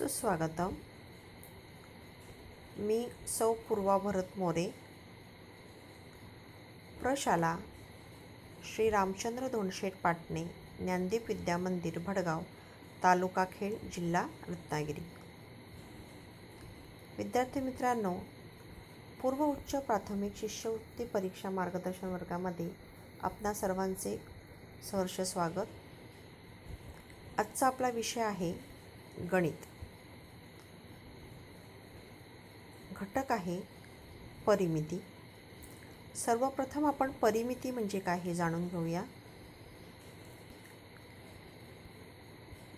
सुस्वागतम मी सौ पूर्वा भरत मोरे प्रशाला श्री रामचंद्र धोंडशेठ पाटणे ज्ञानदीप विद्यामंदिर भडगाव तालुका खेड जिल्हा रत्नागिरी विद्यार्थी मित्रांनो पूर्व उच्च प्राथमिक शिष्यवृत्ती परीक्षा मार्गदर्शन वर्गामध्ये आपणा सर्वांचे सहर्ष स्वागत आजचा आपला विषय आहे गणित घटक आहे परिमिती सर्वप्रथम आपण परिमिती म्हणजे काय हे जाणून घेऊया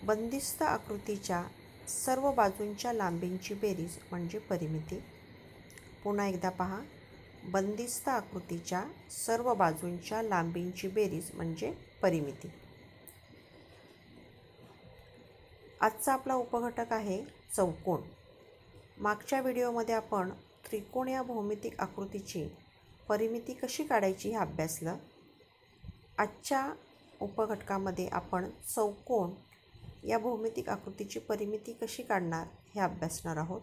बंदिस्त आकृतीच्या सर्व बाजूंच्या लांबींची बेरीज म्हणजे परिमिती पुन्हा एकदा पहा बंदिस्त आकृतीच्या सर्व बाजूंच्या लांबींची बेरीज म्हणजे परिमिती आजचा आपला उपघटक आहे चौकोन मागच्या व्हिडिओमध्ये आपण त्रिकोण या भौमितिक आकृतीची परिमिती कशी काढायची हे अभ्यासलं आजच्या उपघटकामध्ये आपण चौकोन या भौमितिक आकृतीची परिमिती कशी काढणार हे अभ्यासणार आहोत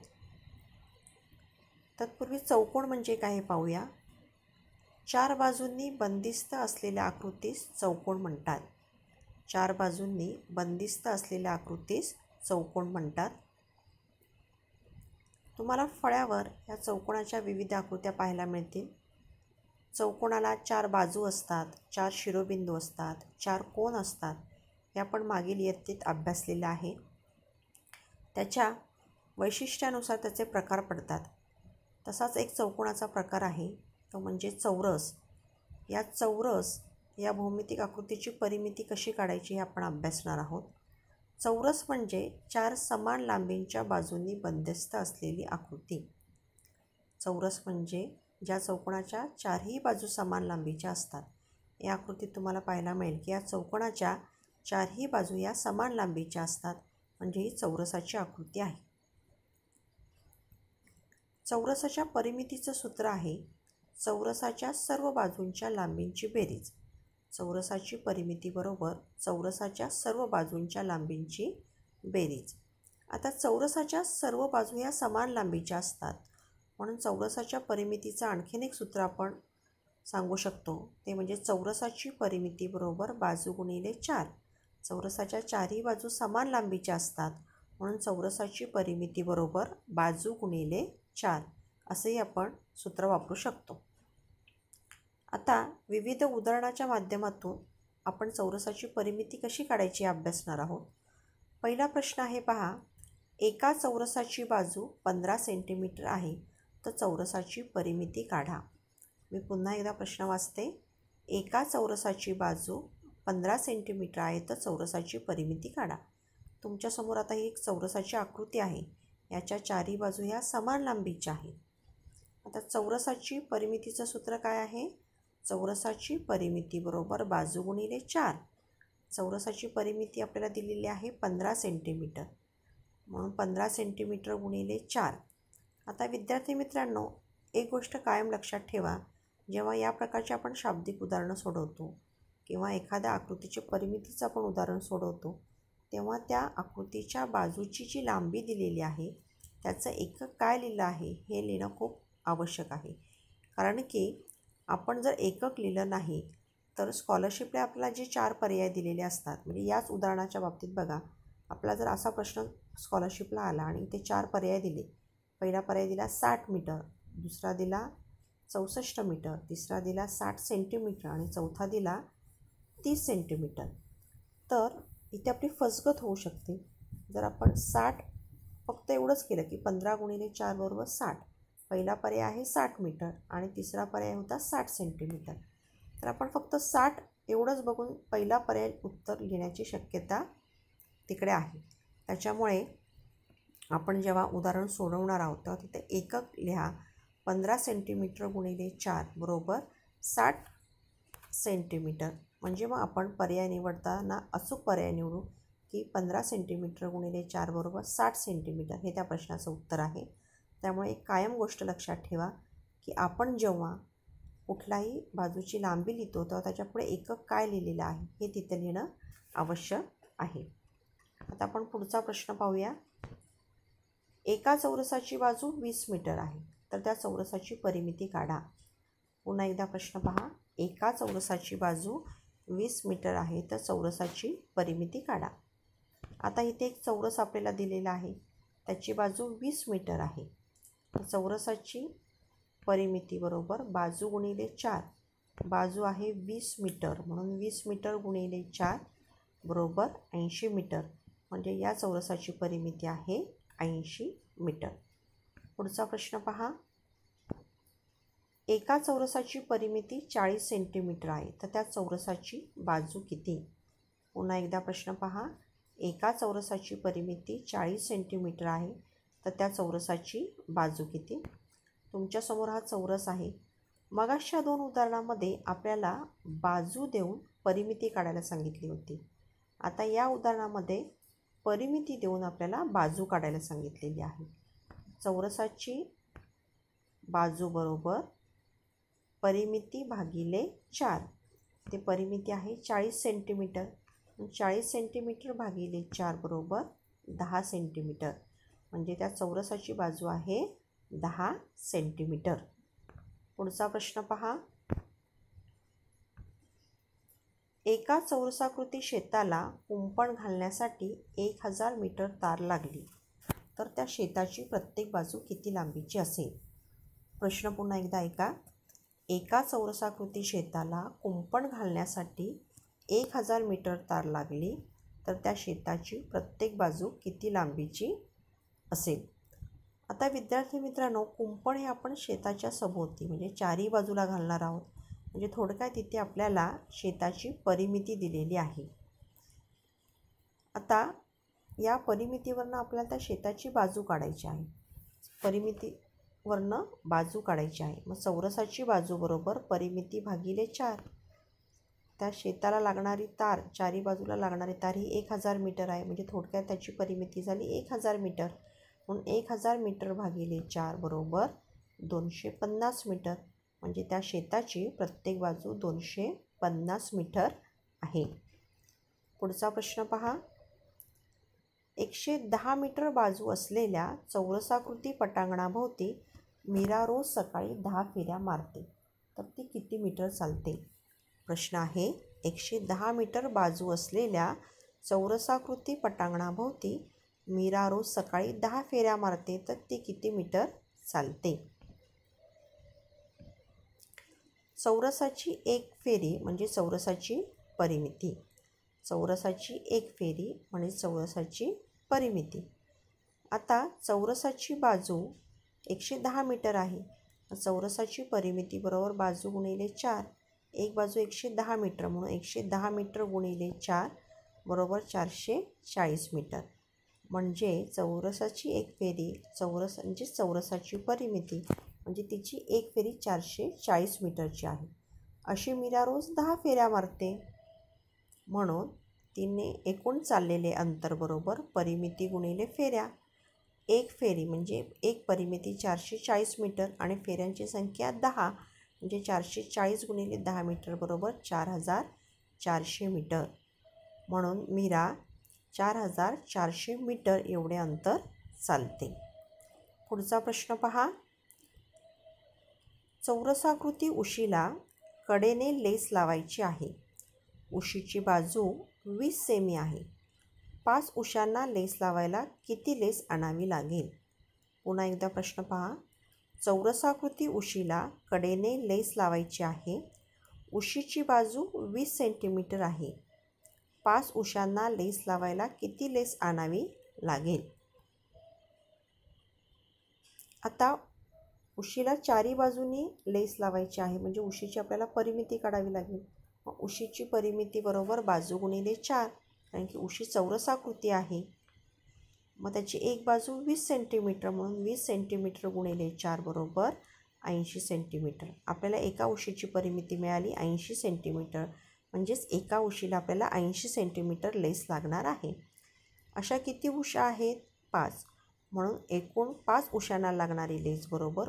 तत्पूर्वी चौकोन म्हणजे काय हे पाहूया चार बाजूंनी बंदिस्त असलेल्या आकृतीस चौकोन म्हणतात चार बाजूंनी बंदिस्त असलेल्या आकृतीस चौकोन म्हणतात तुम्हाला फळ्यावर या चौकोनाच्या विविध आकृत्या पाहायला मिळतील चौकोनाला चार बाजू असतात चार शिरोबिंदू असतात चार कोण असतात हे आपण मागील इयत्तेत अभ्यासलेलं आहे त्याच्या वैशिष्ट्यानुसार त्याचे प्रकार पडतात तसाच एक चौकोनाचा प्रकार आहे तो म्हणजे चौरस या चौरस या भौमितिक आकृतीची परिमिती कशी काढायची हे आपण अभ्यासणार आहोत चौरस म्हणजे चार समान लांबींच्या बाजूंनी बंदिस्त असलेली आकृती चौरस म्हणजे ज्या चौकोनाच्या चारही बाजू समान लांबीच्या असतात या आकृतीत तुम्हाला पाहायला मिळेल की या चौकोनाच्या चारही बाजू या समान लांबीच्या असतात म्हणजे ही चौरसाची आकृती आहे चौरसाच्या परिमितीचं सूत्र आहे चौरसाच्या सर्व बाजूंच्या लांबींची बेरीज चौरसाची परिमिती बरोबर चौरसाच्या सर्व बाजूंच्या लांबींची बेरीज आता चौरसाच्या सर्व बाजू या समान लांबीच्या असतात म्हणून चौरसाच्या परिमितीचं आणखीन एक सूत्र आपण सांगू शकतो ते म्हणजे चौरसाची परिमिती बरोबर बाजू गुणिले चार चौरसाच्या चारही बाजू समान लांबीच्या असतात म्हणून चौरसाची परिमिती बरोबर बाजू गुणिले चार असंही आपण सूत्र वापरू शकतो आता विविध उदाहरणाच्या माध्यमातून आपण चौरसाची परिमिती कशी काढायची अभ्यासणार आहोत पहिला प्रश्न आहे पहा एका चौरसाची बाजू पंधरा सेंटीमीटर आहे तर चौरसाची परिमिती काढा मी पुन्हा एकदा प्रश्न वाचते एका चौरसाची बाजू पंधरा सेंटीमीटर आहे तर चौरसाची परिमिती काढा तुमच्यासमोर आता ही एक चौरसाची आकृती आहे याच्या चारही बाजू ह्या समान लांबीच्या आहेत आता चौरसाची परिमितीचं सूत्र काय आहे चौरसाची परिमिती बरोबर बाजू गुणिले चार चौरसाची परिमिती आपल्याला दिलेली आहे पंधरा सेंटीमीटर म्हणून पंधरा सेंटीमीटर गुणिले चार आता विद्यार्थी मित्रांनो एक गोष्ट कायम लक्षात ठेवा जेव्हा या प्रकारची आपण शाब्दिक उदाहरणं सोडवतो किंवा एखाद्या आकृतीचे परिमितीचं आपण उदाहरण सोडवतो तेव्हा त्या आकृतीच्या बाजूची जी लांबी दिलेली आहे त्याचं एकक काय लिहिलं आहे हे लिहिणं खूप आवश्यक आहे कारण की आपण जर एकक लिहिलं नाही तर स्कॉलरशिपला आपल्याला जे चार पर्याय दिलेले असतात म्हणजे याच उदाहरणाच्या बाबतीत बघा आपला जर असा प्रश्न स्कॉलरशिपला आला आणि ते चार पर्याय दिले पहिला पर्याय दिला साठ मीटर दुसरा दिला चौसष्ट मीटर तिसरा दिला साठ सेंटीमीटर आणि चौथा दिला तीस सेंटीमीटर तर इथे आपली फसगत होऊ शकते जर आपण साठ फक्त एवढंच केलं की पंधरा गुणिले चार बरोबर साठ पहिला पर्याय आहे साठ मीटर आणि तिसरा पर्याय होता साठ सेंटीमीटर तर आपण फक्त साठ एवढंच बघून पहिला पर्याय उत्तर लिहिण्याची शक्यता तिकडे आहे त्याच्यामुळे आपण जेव्हा उदाहरण सोडवणार आहोत तेव्हा तिथे एकक लिहा पंधरा सेंटीमीटर गुणिले चार बरोबर साठ सेंटीमीटर म्हणजे मग आपण पर्याय निवडताना अचूक पर्याय निवडू की पंधरा सेंटीमीटर गुणिले चार बरोबर साठ सेंटीमीटर हे त्या प्रश्नाचं उत्तर आहे त्यामुळे एक कायम गोष्ट लक्षात ठेवा की आपण जेव्हा कुठलाही बाजूची लांबी लिहितो तेव्हा त्याच्यापुढे एकक काय लिहिलेलं आहे हे तिथे लिहिणं आवश्यक आहे आता आपण पुढचा प्रश्न पाहूया एका चौरसाची बाजू वीस मीटर आहे तर त्या चौरसाची परिमिती काढा पुन्हा एकदा प्रश्न पहा एका चौरसाची बाजू वीस मीटर आहे तर चौरसाची परिमिती काढा आता इथे एक चौरस आपल्याला दिलेला आहे त्याची बाजू वीस मीटर आहे चौरसाची परिमिती बरोबर बाजू गुणिले चार बाजू आहे वीस मीटर म्हणून वीस मीटर गुणिले चार बरोबर ऐंशी मीटर म्हणजे या चौरसाची परिमिती आहे ऐंशी मीटर पुढचा प्रश्न पहा एका चौरसाची परिमिती चाळीस सेंटीमीटर आहे तर त्या चौरसाची बाजू किती पुन्हा एकदा प्रश्न पहा एका चौरसाची परिमिती चाळीस सेंटीमीटर आहे तर त्या चौरसाची बाजू किती तुमच्यासमोर हा चौरस आहे मगाशा दोन उदाहरणामध्ये आपल्याला बाजू देऊन परिमिती काढायला सांगितली होती आता या उदाहरणामध्ये परिमिती देऊन आपल्याला बाजू काढायला सांगितलेली आहे चौरसाची बाजू बरोबर परिमिती भागिले चार ते परिमिती आहे चाळीस सेंटीमीटर चाळीस सेंटीमीटर भागिले चार बरोबर दहा सेंटीमीटर म्हणजे त्या चौरसाची बाजू आहे दहा सेंटीमीटर पुढचा प्रश्न पहा एका चौरसाकृती शेताला कुंपण घालण्यासाठी एक हजार मीटर तार लागली तर त्या शेताची प्रत्येक बाजू किती लांबीची असेल प्रश्न पुन्हा एकदा ऐका एका चौरसाकृती शेताला कुंपण घालण्यासाठी एक हजार मीटर तार लागली तर त्या शेताची प्रत्येक बाजू किती लांबीची असेल आता विद्यार्थी मित्रांनो कुंपण हे आपण शेताच्या सभोवती म्हणजे चारी बाजूला घालणार आहोत म्हणजे थोडक्यात तिथे आपल्याला शेताची परिमिती दिलेली आहे आता या परिमितीवरनं आपल्याला त्या शेताची बाजू काढायची आहे परिमितीवरनं बाजू काढायची आहे मग चौरसाची बाजू बरोबर परिमिती भागिले चार त्या शेताला लागणारी तार चारी बाजूला लागणारी तार ही एक हजार मीटर आहे म्हणजे थोडक्यात त्याची परिमिती झाली एक हजार मीटर म्हणून एक हजार मीटर भागिले चार बरोबर दोनशे पन्नास मीटर म्हणजे त्या शेताची प्रत्येक बाजू दोनशे पन्नास मीटर आहे पुढचा प्रश्न पहा एकशे दहा मीटर बाजू असलेल्या चौरसाकृती पटांगणाभोवती मीरा रोज सकाळी दहा फेऱ्या मारते तर ती किती मीटर चालते प्रश्न आहे एकशे दहा मीटर बाजू असलेल्या चौरसाकृती पटांगणाभोवती मीरा रोज सकाळी दहा फेऱ्या मारते तर ती किती मीटर चालते चौरसाची एक फेरी म्हणजे चौरसाची परिमिती चौरसाची एक फेरी म्हणजे चौरसाची परिमिती आता चौरसाची बाजू एकशे दहा मीटर आहे चौरसाची परिमिती बरोबर बाजू गुणिले चार एक बाजू एकशे दहा मीटर म्हणून एकशे दहा मीटर गुणिले चार बरोबर चारशे चाळीस मीटर म्हणजे चौरसाची एक फेरी चौरस म्हणजे चौरसाची परिमिती म्हणजे तिची एक फेरी चारशे चाळीस मीटरची आहे अशी मीरा रोज दहा फेऱ्या मारते म्हणून तिने एकूण चाललेले अंतरबरोबर परिमिती गुणिले फेऱ्या एक फेरी म्हणजे एक परिमिती चारशे चाळीस मीटर आणि फेऱ्यांची संख्या दहा म्हणजे चारशे चाळीस गुणिले दहा मीटरबरोबर चार हजार चारशे मीटर म्हणून मीरा चार हजार चारशे मीटर एवढे अंतर चालते पुढचा प्रश्न पहा चौरसाकृती उशीला कडेने लेस लावायची आहे उशीची बाजू वीस सेमी आहे पाच उशांना लेस लावायला किती लेस आणावी लागेल पुन्हा एकदा प्रश्न पहा चौरसाकृती उशीला कडेने लेस लावायची आहे उशीची बाजू वीस सेंटीमीटर आहे पाच उशांना लेस लावायला किती लेस आणावी लागेल आता उशीला चारी बाजूनी लेस लावायची आहे म्हणजे उशीची आपल्याला परिमिती काढावी लागेल उशीची परिमिती बरोबर बाजू गुणिले चार कारण की उशी चौरसाकृती आहे मग त्याची एक बाजू वीस सेंटीमीटर म्हणून वीस सेंटीमीटर गुणिले चार बरोबर ऐंशी सेंटीमीटर आपल्याला एका उशीची परिमिती मिळाली ऐंशी सेंटीमीटर म्हणजेच एका उशीला आपल्याला ऐंशी सेंटीमीटर लेस लागणार आहे अशा किती उशा आहेत पाच म्हणून एकूण पाच उशांना लागणारी लेस बरोबर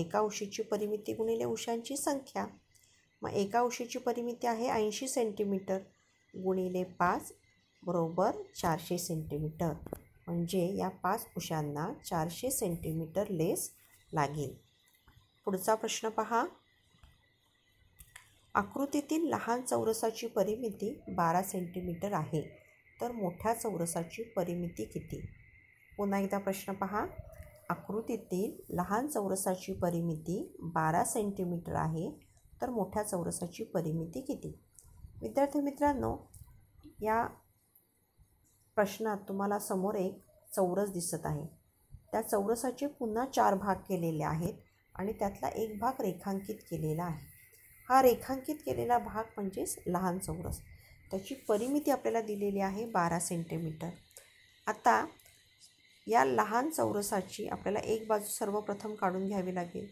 एका उशीची परिमिती गुणिले उशांची संख्या मग एका उशीची परिमिती आहे ऐंशी सेंटीमीटर गुणिले पाच बरोबर चारशे सेंटीमीटर म्हणजे या पाच उशांना चारशे सेंटीमीटर लेस लागेल पुढचा प्रश्न पहा आकृतीतील लहान चौरसाची परिमिती बारा सेंटीमीटर आहे तर मोठ्या चौरसाची परिमिती किती पुन्हा एकदा प्रश्न पहा आकृतीतील लहान चौरसाची परिमिती बारा सेंटीमीटर आहे तर मोठ्या चौरसाची परिमिती किती विद्यार्थी मित्रांनो या प्रश्नात तुम्हाला समोर एक चौरस दिसत आहे त्या चौरसाचे पुन्हा चार भाग केलेले आहेत आणि त्यातला एक भाग रेखांकित केलेला आहे हा रेखांकित केलेला भाग म्हणजेच लहान चौरस त्याची परिमिती आपल्याला दिलेली आहे बारा सेंटीमीटर आता या लहान चौरसाची आपल्याला एक बाजू सर्वप्रथम काढून घ्यावी लागेल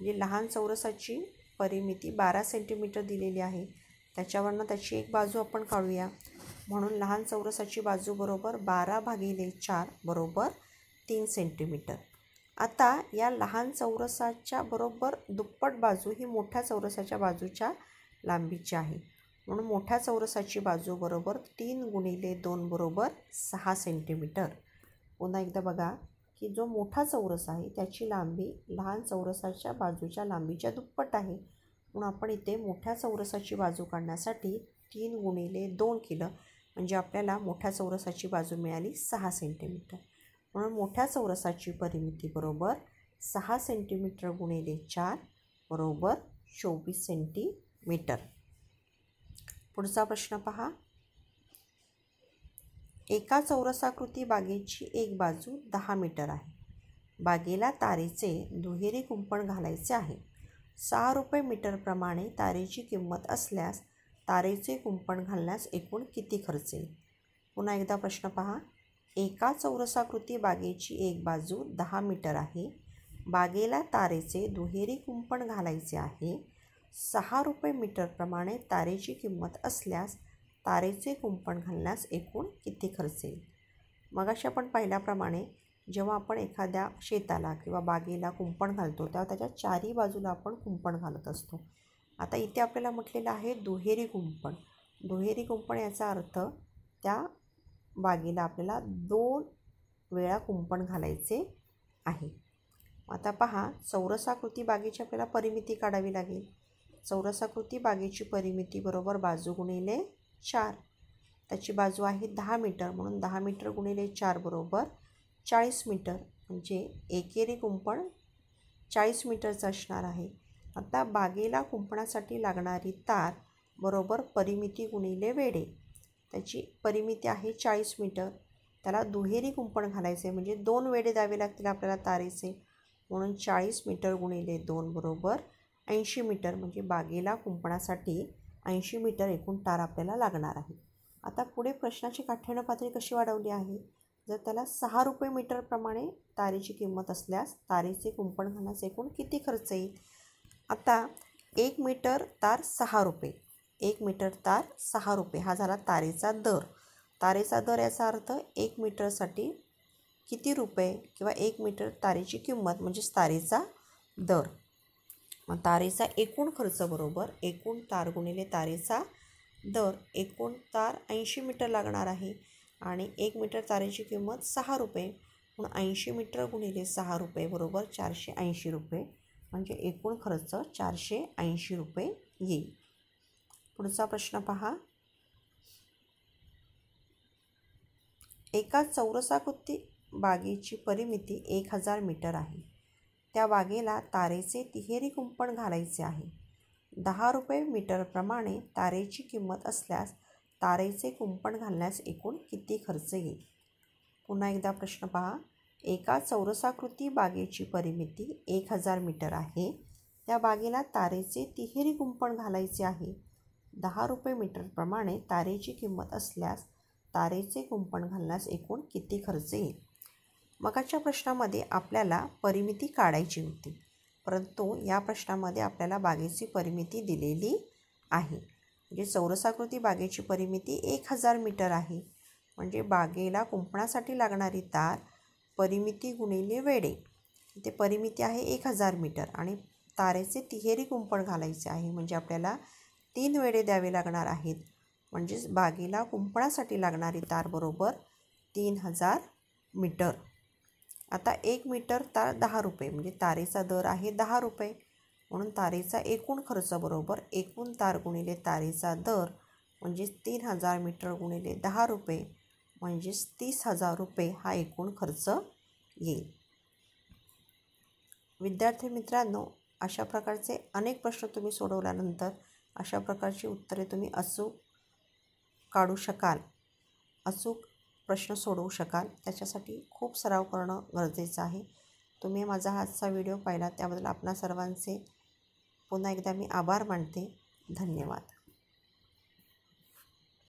म्हणजे लहान चौरसाची परिमिती बारा सेंटीमीटर दिलेली आहे त्याच्यावरनं त्याची एक बाजू आपण काढूया म्हणून लहान चौरसाची बाजूबरोबर बारा भागिले चार बरोबर तीन सेंटीमीटर आता या लहान चौरसाच्या बरोबर दुप्पट बाजू ही मोठ्या चौरसाच्या बाजूच्या लांबीची आहे म्हणून मोठ्या चौरसाची बाजू बरोबर तीन गुणिले दोन बरोबर सहा सेंटीमीटर पुन्हा एकदा बघा की जो मोठा चौरस आहे त्याची लांबी लहान चौरसाच्या बाजूच्या लांबीच्या दुप्पट आहे म्हणून आपण इथे मोठ्या चौरसाची बाजू काढण्यासाठी तीन गुणिले दोन केलं म्हणजे आपल्याला मोठ्या चौरसाची बाजू मिळाली सहा सेंटीमीटर म्हणून मोठ्या चौरसाची परिमिती बरोबर सहा सेंटीमीटर गुणिले चार बरोबर चोवीस सेंटीमीटर पुढचा प्रश्न पहा एका चौरसाकृती बागेची एक बाजू दहा मीटर आहे बागेला तारेचे दुहेरी कुंपण घालायचे आहे सहा रुपये मीटरप्रमाणे तारेची किंमत असल्यास तारेचे कुंपण घालण्यास एकूण किती खर्च येईल पुन्हा एकदा प्रश्न पहा एका चौरसाकृती बागेची एक बाजू दहा मीटर आहे बागेला तारेचे दुहेरी कुंपण घालायचे आहे सहा रुपये मीटरप्रमाणे तारेची किंमत असल्यास तारेचे कुंपण घालण्यास एकूण किती खर्च येईल मगाशी आपण पाहिल्याप्रमाणे जेव्हा आपण एखाद्या शेताला किंवा बागेला कुंपण घालतो तेव्हा त्याच्या चारही बाजूला आपण कुंपण घालत असतो आता इथे आपल्याला म्हटलेलं आहे दुहेरी कुंपण दुहेरी कुंपण याचा अर्थ त्या बागेला आपल्याला दोन वेळा कुंपण घालायचे आहे आता पहा चौरसाकृती बागेची आपल्याला परिमिती काढावी लागेल चौरसाकृती बागेची परिमिती बरोबर बाजू गुणिले चार त्याची बाजू आहे दहा मीटर म्हणून दहा मीटर गुणिले चार बरोबर चाळीस मीटर म्हणजे एकेरी कुंपण चाळीस मीटरचं असणार आहे आता बागेला कुंपणासाठी लागणारी तार बरोबर परिमिती गुणिले वेडे त्याची परिमिती आहे चाळीस मीटर त्याला दुहेरी कुंपण घालायचे म्हणजे दोन वेडे द्यावे लागतील आपल्याला तारेचे म्हणून चाळीस मीटर गुणिले दोन बरोबर ऐंशी मीटर म्हणजे बागेला कुंपणासाठी ऐंशी मीटर एकूण तार आपल्याला लागणार आहे आता पुढे प्रश्नाची काठ्यानं पातळी कशी वाढवली आहे जर त्याला सहा रुपये मीटरप्रमाणे तारेची किंमत असल्यास तारेचे कुंपण घालण्यास एकूण किती खर्च येईल आता एक मीटर तार सहा रुपये एक मीटर तार सहा रुपये हा झाला तारेचा दर तारेचा दर याचा अर्थ एक मीटरसाठी किती रुपये किंवा एक मीटर तारेची किंमत म्हणजेच तारेचा दर मग तारेचा एकूण खर्च बरोबर एकूण तार गुणिले तारेचा दर एकूण तार ऐंशी मीटर लागणार आहे आणि एक मीटर तारेची किंमत सहा रुपये म्हणून ऐंशी मीटर गुणिले सहा रुपये बरोबर चारशे ऐंशी रुपये म्हणजे एकूण खर्च चारशे ऐंशी रुपये येईल पुढचा प्रश्न पहा एका चौरसाकृती बागेची परिमिती एक हजार मीटर आहे त्या बागेला तारेचे तिहेरी कुंपण घालायचे आहे दहा रुपये मीटरप्रमाणे तारेची किंमत असल्यास तारेचे कुंपण घालण्यास एकूण किती खर्च येईल पुन्हा एकदा प्रश्न पहा एका चौरसाकृती बागेची परिमिती एक हजार मीटर आहे त्या बागेला तारेचे तिहेरी कुंपण घालायचे आहे दहा रुपये मीटरप्रमाणे तारेची किंमत असल्यास तारेचे कुंपण घालण्यास एकूण किती खर्च येईल मगाच्या प्रश्नामध्ये आपल्याला परिमिती काढायची होती परंतु या प्रश्नामध्ये आपल्याला बागेची परिमिती दिलेली आहे म्हणजे चौरसाकृती बागेची परिमिती एक हजार मीटर आहे म्हणजे बागेला कुंपणासाठी लागणारी तार परिमिती गुणिले वेडे ते परिमिती आहे एक हजार मीटर आणि तारेचे तिहेरी कुंपण घालायचे आहे म्हणजे आपल्याला तीन वेळे द्यावे लागणार आहेत म्हणजेच बागेला कुंपणासाठी लागणारी तार बरोबर तीन हजार मीटर आता एक मीटर तार दहा रुपये म्हणजे तारेचा दर आहे दहा रुपये म्हणून तारेचा एकूण खर्च बरोबर एकूण तार गुणिले तारेचा दर म्हणजेच तीन हजार मीटर गुणिले दहा रुपये म्हणजेच तीस हजार रुपये हा एकूण खर्च येईल विद्यार्थी मित्रांनो अशा प्रकारचे अनेक प्रश्न तुम्ही सोडवल्यानंतर अशा प्रकारची उत्तरे तुम्ही अचूक काढू शकाल अचूक प्रश्न सोडवू शकाल त्याच्यासाठी खूप सराव करणं गरजेचं आहे तुम्ही माझा आजचा व्हिडिओ पाहिला त्याबद्दल आपणा सर्वांचे पुन्हा एकदा मी आभार मानते धन्यवाद